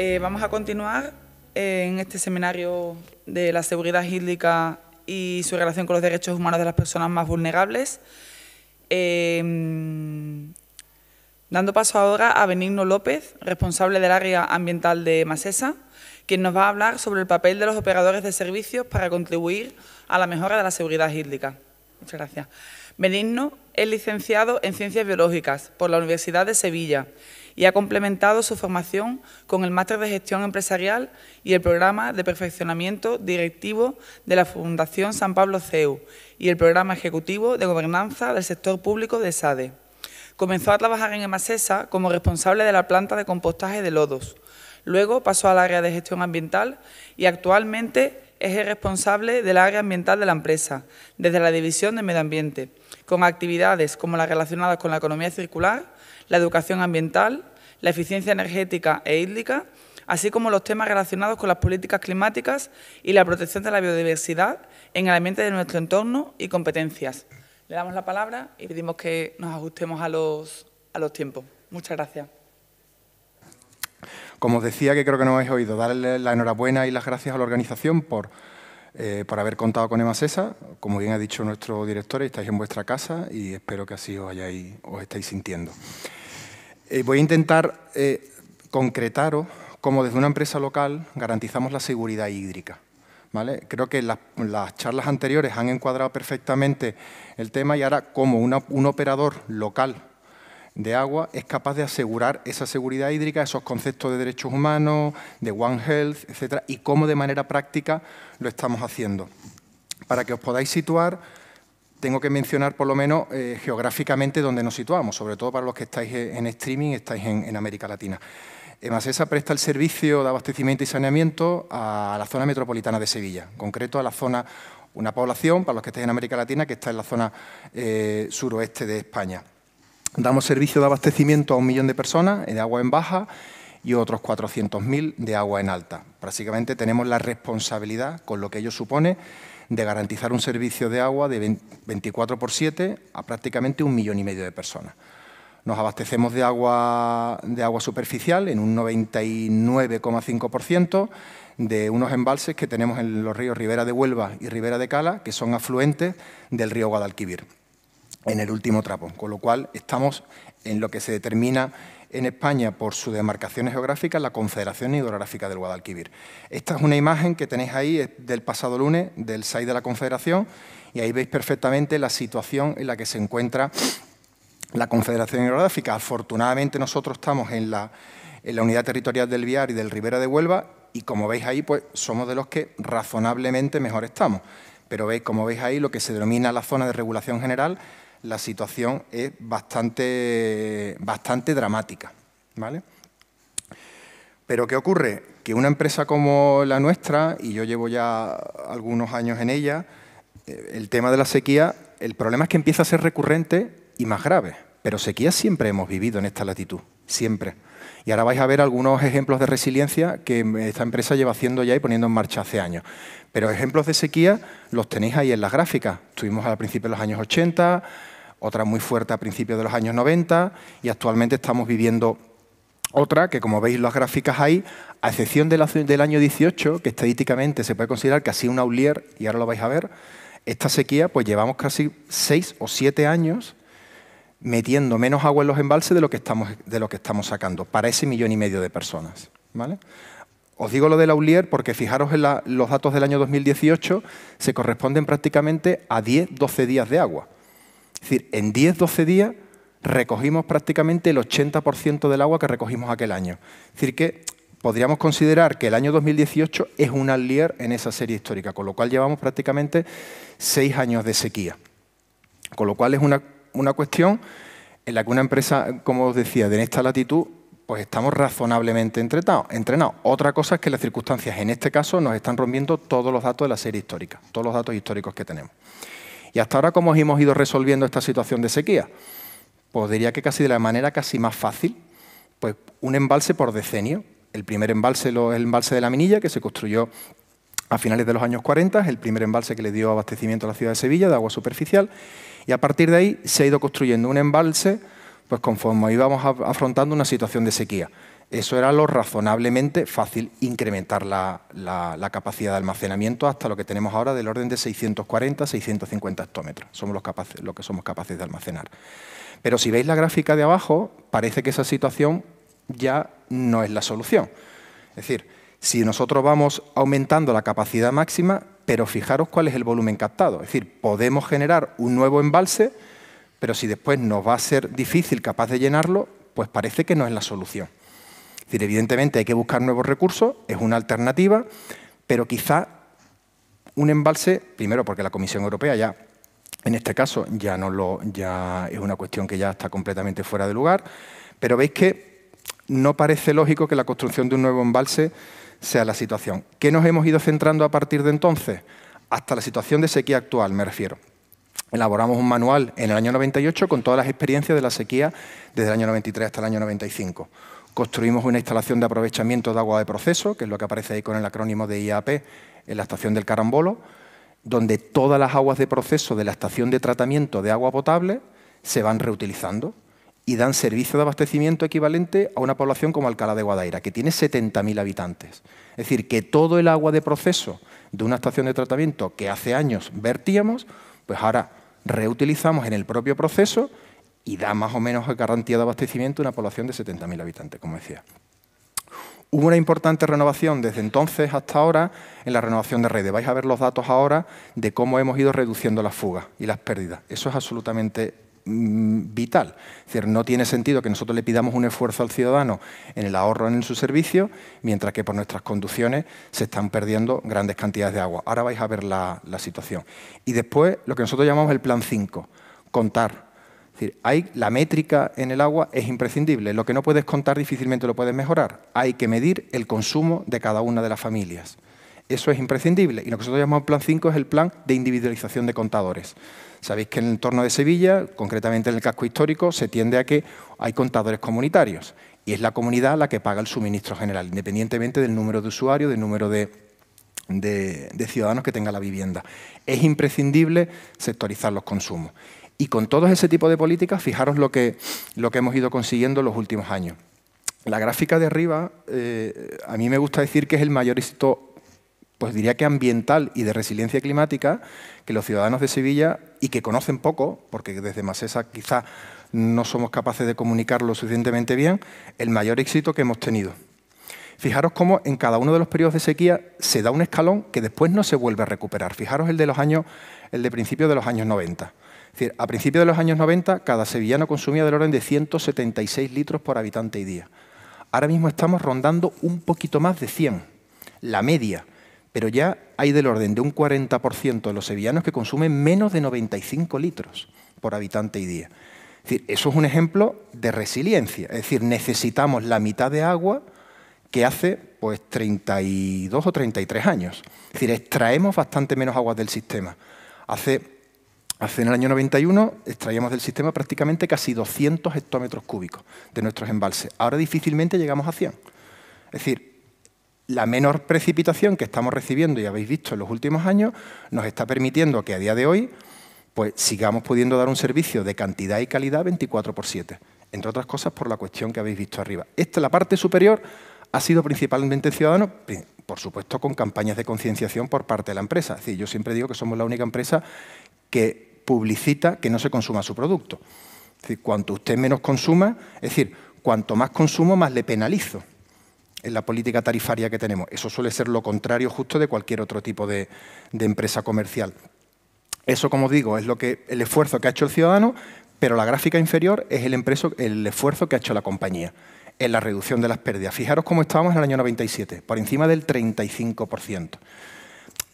Eh, vamos a continuar en este seminario de la seguridad hídrica y su relación con los derechos humanos de las personas más vulnerables. Eh, dando paso ahora a Benigno López, responsable del área ambiental de Masesa, quien nos va a hablar sobre el papel de los operadores de servicios para contribuir a la mejora de la seguridad hídrica. Muchas gracias. Benigno, es licenciado en Ciencias Biológicas por la Universidad de Sevilla y ha complementado su formación con el Máster de Gestión Empresarial y el Programa de Perfeccionamiento Directivo de la Fundación San Pablo CEU y el Programa Ejecutivo de Gobernanza del Sector Público de SADE. Comenzó a trabajar en Emasesa como responsable de la planta de compostaje de lodos. Luego pasó al área de gestión ambiental y actualmente es el responsable del área ambiental de la empresa, desde la División de Medio Ambiente, con actividades como las relacionadas con la economía circular, la educación ambiental, la eficiencia energética e hídrica, así como los temas relacionados con las políticas climáticas y la protección de la biodiversidad en el ambiente de nuestro entorno y competencias. Le damos la palabra y pedimos que nos ajustemos a los, a los tiempos. Muchas gracias. Como os decía, que creo que no habéis oído, darle la enhorabuena y las gracias a la organización por, eh, haber contado con EMASESA. Como bien ha dicho nuestro director, estáis en vuestra casa y espero que así os, estáis sintiendo. Eh, voy a intentar eh, concretaros cómo desde una empresa local garantizamos la seguridad hídrica. ¿Vale? Creo que las, charlas anteriores han encuadrado perfectamente el tema y ahora como un operador local de agua es capaz de asegurar esa seguridad hídrica, esos conceptos de derechos humanos, de One Health, etcétera, y cómo de manera práctica lo estamos haciendo. Para que os podáis situar, tengo que mencionar por lo menos eh, geográficamente donde nos situamos, sobre todo para los que estáis eh, en streaming, estáis en, América Latina. EMASESA presta el servicio de abastecimiento y saneamiento a la zona metropolitana de Sevilla, en concreto a la zona, una población, para los que estáis en América Latina, que está en la zona eh, suroeste de España. Damos servicio de abastecimiento a un millón de personas eh, de agua en baja y otros 400.000 de agua en alta. Prácticamente tenemos la responsabilidad, con lo que ello supone, de garantizar un servicio de agua de 24 por 7 a prácticamente un millón y medio de personas. Nos abastecemos de agua, de agua superficial en un 99,5% de unos embalses que tenemos en los ríos Ribera de Huelva y Ribera de Cala, que son afluentes del río Guadalquivir en el último trapo, con lo cual estamos en lo que se determina en España por su demarcación geográfica la Confederación Hidrográfica del Guadalquivir. Esta es una imagen que tenéis ahí del pasado lunes, del 6 de la Confederación, y ahí veis perfectamente la situación en la que se encuentra la Confederación Hidrográfica. Afortunadamente nosotros estamos en la, en la unidad territorial del Viar y del Ribera de Huelva, y como veis ahí, pues somos de los que razonablemente mejor estamos. Pero veis, como veis ahí, lo que se denomina la zona de regulación general, la situación es bastante, bastante dramática. ¿vale? Pero ¿qué ocurre? Que una empresa como la nuestra, y yo llevo ya algunos años en ella, eh, el tema de la sequía, el problema es que empieza a ser recurrente y más grave. Pero sequía siempre hemos vivido en esta latitud, siempre. Y ahora vais a ver algunos ejemplos de resiliencia que esta empresa lleva haciendo ya y poniendo en marcha hace años. Pero ejemplos de sequía los tenéis ahí en las gráficas. Estuvimos al principio de los años 80, otra muy fuerte a principios de los años 90 y actualmente estamos viviendo otra que, como veis las gráficas ahí, a excepción del año 18, que estadísticamente se puede considerar que ha sido un aulier, y ahora lo vais a ver, esta sequía pues llevamos casi seis o siete años metiendo menos agua en los embalses de lo que estamos, de lo que estamos sacando, para ese millón y medio de personas. ¿vale? Os digo lo del Aulier porque fijaros en los datos del año 2018, se corresponden prácticamente a 10-12 días de agua. Es decir, en 10, 12 días recogimos prácticamente el 80% del agua que recogimos aquel año. Es decir, que podríamos considerar que el año 2018 es un allier en esa serie histórica, con lo cual llevamos prácticamente 6 años de sequía. Con lo cual es una, cuestión en la que una empresa, como os decía, de esta latitud, pues estamos razonablemente entrenados. Otra cosa es que las circunstancias, en este caso, nos están rompiendo todos los datos de la serie histórica, todos los datos históricos que tenemos. ¿Y hasta ahora cómo hemos ido resolviendo esta situación de sequía? Pues diría que casi de la manera casi más fácil, pues un embalse por decenio. El primer embalse, lo, el embalse de la Minilla, que se construyó a finales de los años 40, el primer embalse que le dio abastecimiento a la ciudad de Sevilla de agua superficial, y a partir de ahí se ha ido construyendo un embalse pues conforme íbamos afrontando una situación de sequía. Eso era lo razonablemente fácil, incrementar la, capacidad de almacenamiento hasta lo que tenemos ahora del orden de 640, 650 hectómetros. Somos los lo que somos capaces de almacenar. Pero si veis la gráfica de abajo, parece que esa situación ya no es la solución. Es decir, si nosotros vamos aumentando la capacidad máxima, pero fijaros cuál es el volumen captado. Es decir, podemos generar un nuevo embalse, pero si después nos va a ser difícil capaz de llenarlo, pues parece que no es la solución. Es decir, evidentemente hay que buscar nuevos recursos, es una alternativa, pero quizá un embalse, primero porque la Comisión Europea ya, en este caso, ya, no lo, ya es una cuestión que ya está completamente fuera de lugar, pero veis que no parece lógico que la construcción de un nuevo embalse sea la situación. ¿Qué nos hemos ido centrando a partir de entonces? Hasta la situación de sequía actual, me refiero. Elaboramos un manual en el año 98 con todas las experiencias de la sequía desde el año 93 hasta el año 95 construimos una instalación de aprovechamiento de agua de proceso, que es lo que aparece ahí con el acrónimo de IAP, en la estación del Carambolo, donde todas las aguas de proceso de la estación de tratamiento de agua potable se van reutilizando y dan servicio de abastecimiento equivalente a una población como Alcalá de Guadaira, que tiene 70.000 habitantes. Es decir, que todo el agua de proceso de una estación de tratamiento que hace años vertíamos, pues ahora reutilizamos en el propio proceso y da más o menos garantía de abastecimiento a una población de 70.000 habitantes, como decía. Hubo una importante renovación desde entonces hasta ahora en la renovación de redes. Vais a ver los datos ahora de cómo hemos ido reduciendo las fugas y las pérdidas. Eso es absolutamente mm, vital. Es decir, no tiene sentido que nosotros le pidamos un esfuerzo al ciudadano en el ahorro en su servicio, mientras que por nuestras conducciones se están perdiendo grandes cantidades de agua. Ahora vais a ver la, la situación. Y después, lo que nosotros llamamos el plan 5, contar decir, hay, la métrica en el agua es imprescindible. Lo que no puedes contar difícilmente lo puedes mejorar. Hay que medir el consumo de cada una de las familias. Eso es imprescindible. Y lo que nosotros llamamos Plan 5 es el plan de individualización de contadores. Sabéis que en el entorno de Sevilla, concretamente en el casco histórico, se tiende a que hay contadores comunitarios. Y es la comunidad la que paga el suministro general, independientemente del número de usuarios, del número de ciudadanos que tenga la vivienda. Es imprescindible sectorizar los consumos. Y con todo ese tipo de políticas, fijaros lo que, lo que hemos ido consiguiendo en los últimos años. La gráfica de arriba, eh, a mí me gusta decir que es el mayor éxito, pues diría que ambiental y de resiliencia climática, que los ciudadanos de Sevilla, y que conocen poco, porque desde Masesa quizás no somos capaces de comunicarlo suficientemente bien, el mayor éxito que hemos tenido. Fijaros cómo en cada uno de los periodos de sequía se da un escalón que después no se vuelve a recuperar. Fijaros el de los años, el de principios de los años 90 decir, a principios de los años 90, cada sevillano consumía del orden de 176 litros por habitante y día. Ahora mismo estamos rondando un poquito más de 100, la media, pero ya hay del orden de un 40% de los sevillanos que consumen menos de 95 litros por habitante y día. Es decir, eso es un ejemplo de resiliencia, es decir, necesitamos la mitad de agua que hace pues 32 o 33 años. Es decir, extraemos bastante menos agua del sistema. Hace Hace en el año 91 extraíamos del sistema prácticamente casi 200 hectómetros cúbicos de nuestros embalses. Ahora difícilmente llegamos a 100. Es decir, la menor precipitación que estamos recibiendo, y habéis visto en los últimos años, nos está permitiendo que a día de hoy pues, sigamos pudiendo dar un servicio de cantidad y calidad 24 por 7. Entre otras cosas por la cuestión que habéis visto arriba. Esta, la parte superior, ha sido principalmente ciudadano, por supuesto con campañas de concienciación por parte de la empresa. Es decir, yo siempre digo que somos la única empresa que publicita que no se consuma su producto. Es decir, cuanto usted menos consuma, es decir, cuanto más consumo, más le penalizo en la política tarifaria que tenemos. Eso suele ser lo contrario justo de cualquier otro tipo de, empresa comercial. Eso, como digo, es lo que, el esfuerzo que ha hecho el ciudadano, pero la gráfica inferior es el, el esfuerzo que ha hecho la compañía en la reducción de las pérdidas. Fijaros cómo estábamos en el año 97, por encima del 35%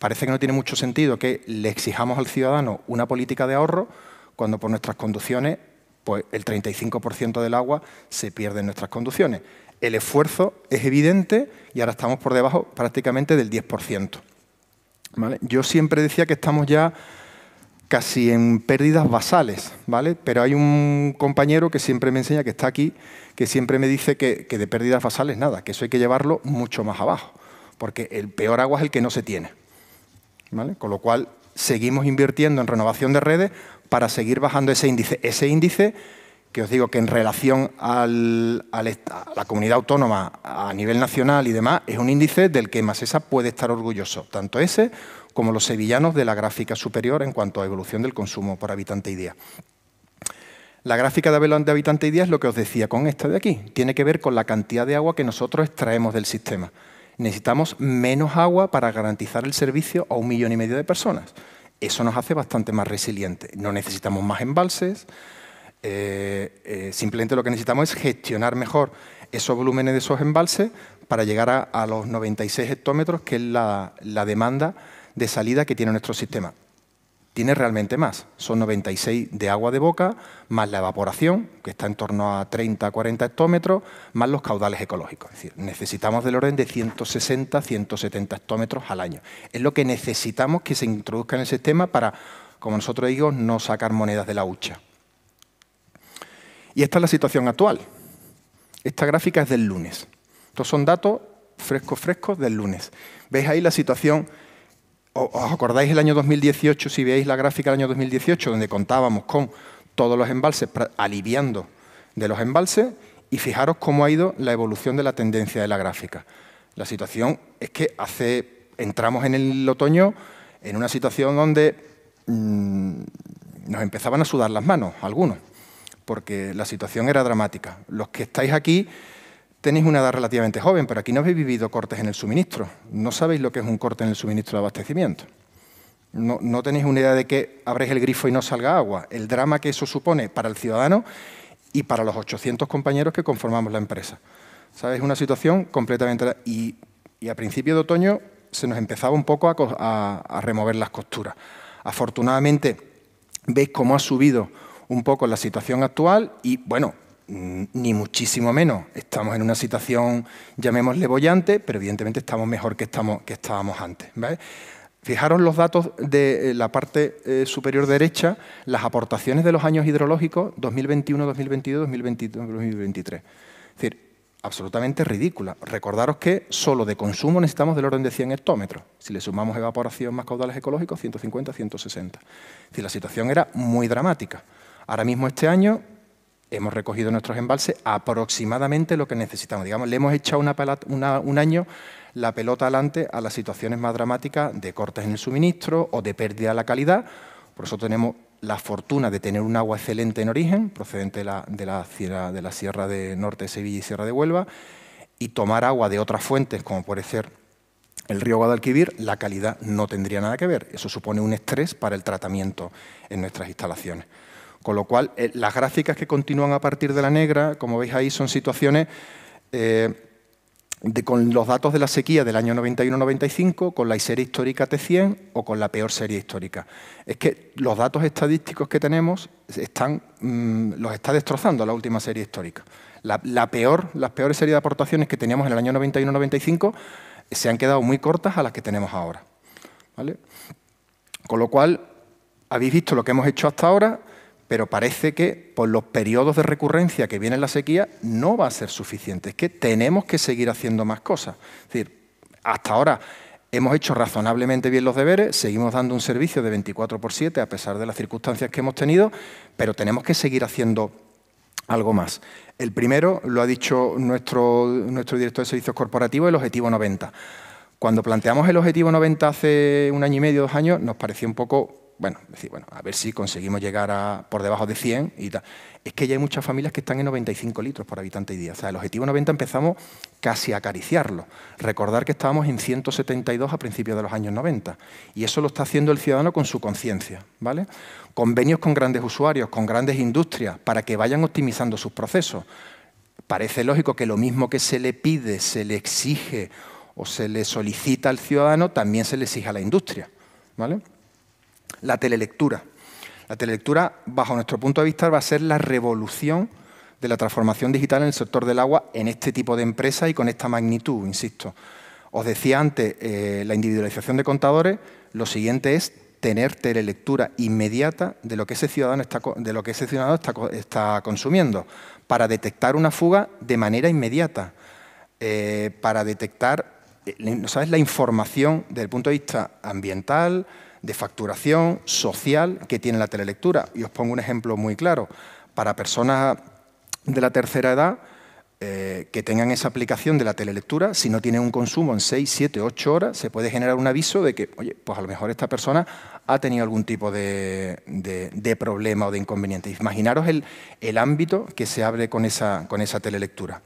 parece que no tiene mucho sentido que le exijamos al ciudadano una política de ahorro cuando por nuestras conducciones pues el 35% del agua se pierde en nuestras conducciones. El esfuerzo es evidente y ahora estamos por debajo prácticamente del 10%. ¿vale? Yo siempre decía que estamos ya casi en pérdidas basales, ¿vale? Pero hay un compañero que siempre me enseña, que está aquí, que siempre me dice que de pérdidas basales nada, que eso hay que llevarlo mucho más abajo, porque el peor agua es el que no se tiene. Con lo cual, seguimos invirtiendo en renovación de redes para seguir bajando ese índice. Ese índice que os digo que en relación a la comunidad autónoma a nivel nacional y demás, es un índice del que esa puede estar orgulloso, tanto ese como los sevillanos de la gráfica superior en cuanto a evolución del consumo por habitante y día. La gráfica de habitante y día es lo que os decía con esta de aquí. Tiene que ver con la cantidad de agua que nosotros extraemos del sistema necesitamos menos agua para garantizar el servicio a un millón y medio de personas. Eso nos hace bastante más resilientes. No necesitamos más embalses, eh, eh, simplemente lo que necesitamos es gestionar mejor esos volúmenes de esos embalses para llegar a, los 96 hectómetros, que es la demanda de salida que tiene nuestro sistema tiene realmente más. Son 96 de agua de boca, más la evaporación, que está en torno a 30-40 hectómetros, más los caudales ecológicos. Es decir, necesitamos del orden de 160-170 hectómetros al año. Es lo que necesitamos que se introduzca en el sistema para, como nosotros digo, no sacar monedas de la hucha. Y esta es la situación actual. Esta gráfica es del lunes. Estos son datos frescos, frescos del lunes. Veis ahí la situación ¿Os acordáis el año 2018, si veis la gráfica del año 2018, donde contábamos con todos los embalses aliviando de los embalses? Y fijaros cómo ha ido la evolución de la tendencia de la gráfica. La situación es que hace, entramos en el otoño en una situación donde mm, nos empezaban a sudar las manos, algunos, porque la situación era dramática. Los que estáis aquí Tenéis una edad relativamente joven, pero aquí no habéis vivido cortes en el suministro. No sabéis lo que es un corte en el suministro de abastecimiento. No, tenéis una idea de que abréis el grifo y no salga agua. El drama que eso supone para el ciudadano y para los 800 compañeros que conformamos la empresa. ¿Sabes? Una situación completamente... Y, a principio de otoño se nos empezaba un poco a remover las costuras. Afortunadamente, veis cómo ha subido un poco la situación actual y, bueno, Mm, ni muchísimo menos. Estamos en una situación, llamémosle bollante, pero evidentemente estamos mejor que, que estábamos antes. Fijaros los datos de eh, la parte eh, superior derecha, las aportaciones de los años hidrológicos 2021, 2022, 2022, 2023. Es decir, absolutamente ridícula. Recordaros que solo de consumo necesitamos del orden de 100 hectómetros. Si le sumamos evaporación más caudales ecológicos, 150, 160. Es decir, la situación era muy dramática. Ahora mismo este año hemos recogido nuestros embalses aproximadamente lo que necesitamos. Digamos, le hemos echado un año la pelota adelante a las situaciones más dramáticas de cortes en el suministro o de pérdida de la calidad. Por eso tenemos la fortuna de tener un agua excelente en origen, procedente de la sierra de Norte de Sevilla y Sierra de Huelva, y tomar agua de otras fuentes, como puede ser el río Guadalquivir, la calidad no tendría nada que ver. Eso supone un estrés para el tratamiento en nuestras instalaciones. Con lo cual, eh, las gráficas que continúan a partir de la negra, como veis ahí, son situaciones eh, con los datos de la sequía del año 91-95, con la serie histórica T100 o con la peor serie histórica. Es que los datos estadísticos que tenemos están, mm, los está destrozando la última serie histórica. peor, las peores series de aportaciones que teníamos en el año 91-95 eh, se han quedado muy cortas a las que tenemos ahora. Con lo cual, habéis visto lo que hemos hecho hasta ahora, pero parece que por los periodos de recurrencia que viene la sequía no va a ser suficiente. Es que tenemos que seguir haciendo más cosas. Es decir, hasta ahora hemos hecho razonablemente bien los deberes, seguimos dando un servicio de 24 por 7 a pesar de las circunstancias que hemos tenido, pero tenemos que seguir haciendo algo más. El primero lo ha dicho nuestro, nuestro director de servicios corporativos, el objetivo 90. Cuando planteamos el objetivo 90 hace un año y medio, dos años, nos pareció un poco bueno, a ver si conseguimos llegar a, por debajo de 100 y tal. Es que ya hay muchas familias que están en 95 litros por habitante y día. O sea, el objetivo 90 empezamos casi a acariciarlo. Recordar que estábamos en 172 a principios de los años 90. Y eso lo está haciendo el ciudadano con su conciencia, ¿vale? Convenios con grandes usuarios, con grandes industrias, para que vayan optimizando sus procesos. Parece lógico que lo mismo que se le pide, se le exige o se le solicita al ciudadano, también se le exige a la industria, ¿vale? La telelectura. La telelectura, bajo nuestro punto de vista, va a ser la revolución de la transformación digital en el sector del agua en este tipo de empresas y con esta magnitud, insisto. Os decía antes, eh, la individualización de contadores, lo siguiente es tener telelectura inmediata de lo que ese ciudadano está, de lo que ese ciudadano está, consumiendo, para detectar una fuga de manera inmediata, eh, para detectar, eh, ¿sabes?, la información desde el punto de vista ambiental, de facturación social que tiene la telelectura. Y os pongo un ejemplo muy claro. Para personas de la tercera edad eh, que tengan esa aplicación de la telelectura, si no tienen un consumo en 6, 7, 8 horas, se puede generar un aviso de que, oye, pues a lo mejor esta persona ha tenido algún tipo de, de problema o de inconveniente. Imaginaros el, el, ámbito que se abre con esa, con esa telelectura.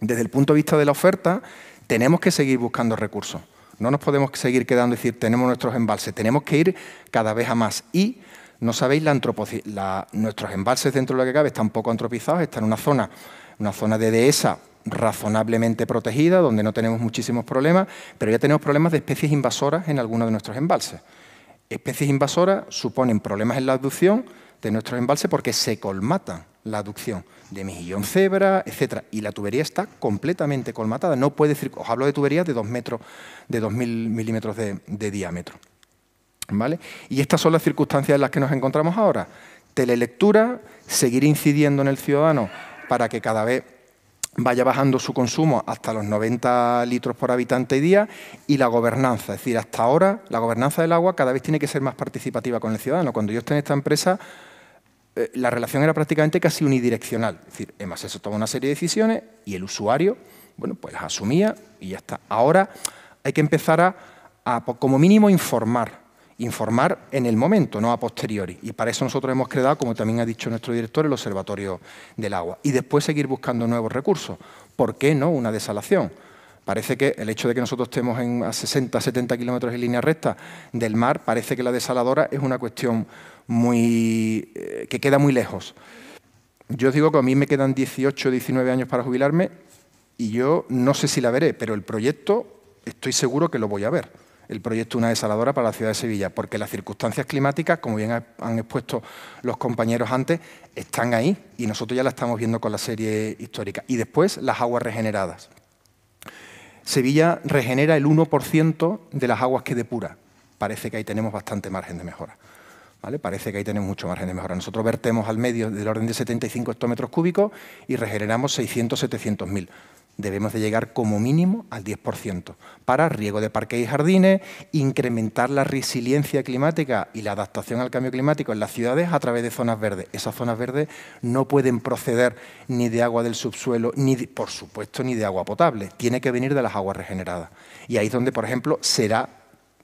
Desde el punto de vista de la oferta, tenemos que seguir buscando recursos. No nos podemos seguir quedando y decir, tenemos nuestros embalses, tenemos que ir cada vez a más. Y no sabéis, la, nuestros embalses dentro de lo que cabe están poco antropizados, están en una zona, una zona de dehesa razonablemente protegida, donde no tenemos muchísimos problemas, pero ya tenemos problemas de especies invasoras en algunos de nuestros embalses. Especies invasoras suponen problemas en la abducción de nuestros embalses porque se colmatan la aducción de mejillón cebra, etc. Y la tubería está completamente colmatada. No puede decir... Os hablo de tuberías de metros, de 2.000 milímetros de, diámetro. ¿Vale? Y estas son las circunstancias en las que nos encontramos ahora. Telelectura, seguir incidiendo en el ciudadano para que cada vez vaya bajando su consumo hasta los 90 litros por habitante y día y la gobernanza. Es decir, hasta ahora la gobernanza del agua cada vez tiene que ser más participativa con el ciudadano. Cuando yo esté en esta empresa, eh, la relación era prácticamente casi unidireccional. Es decir, toma se una serie de decisiones y el usuario, bueno, pues las asumía y ya está. Ahora hay que empezar a, a como mínimo, informar. Informar en el momento, no a posteriori. Y para eso nosotros hemos creado, como también ha dicho nuestro director, el Observatorio del Agua. Y después seguir buscando nuevos recursos. ¿Por qué no una desalación? Parece que el hecho de que nosotros estemos en a 60, 70 kilómetros en línea recta del mar, parece que la desaladora es una cuestión muy, eh, que queda muy lejos. Yo os digo que a mí me quedan 18, 19 años para jubilarme y yo no sé si la veré, pero el proyecto estoy seguro que lo voy a ver. El proyecto Una Desaladora para la ciudad de Sevilla, porque las circunstancias climáticas, como bien han expuesto los compañeros antes, están ahí y nosotros ya la estamos viendo con la serie histórica. Y después las aguas regeneradas. Sevilla regenera el 1% de las aguas que depura. Parece que ahí tenemos bastante margen de mejora. ¿Vale? Parece que ahí tenemos mucho margen de mejora. Nosotros vertemos al medio del orden de 75 hectómetros cúbicos y regeneramos 600, 700 mil debemos de llegar como mínimo al 10% para riego de parques y jardines, incrementar la resiliencia climática y la adaptación al cambio climático en las ciudades a través de zonas verdes. Esas zonas verdes no pueden proceder ni de agua del subsuelo, ni por supuesto ni de agua potable, tiene que venir de las aguas regeneradas. Y ahí es donde, por ejemplo, será,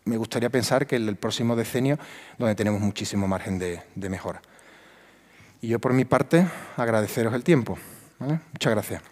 me gustaría pensar que en el próximo decenio, donde tenemos muchísimo margen de, mejora. Y yo por mi parte agradeceros el tiempo. Muchas gracias.